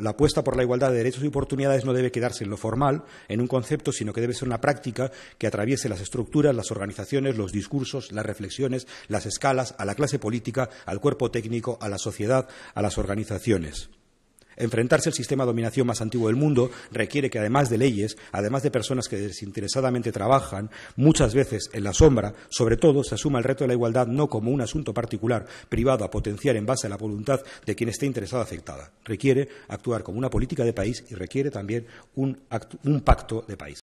La apuesta por la igualdad de derechos y oportunidades no debe quedarse en lo formal, en un concepto, sino que debe ser una práctica que atraviese las estructuras, las organizaciones, los discursos, las reflexiones, las escalas, a la clase política, al cuerpo técnico, a la sociedad, a las organizaciones. Enfrentarse al sistema de dominación más antiguo del mundo requiere que, además de leyes, además de personas que desinteresadamente trabajan, muchas veces en la sombra, sobre todo se asuma el reto de la igualdad no como un asunto particular, privado a potenciar en base a la voluntad de quien esté interesado afectada. Requiere actuar como una política de país y requiere también un, un pacto de país.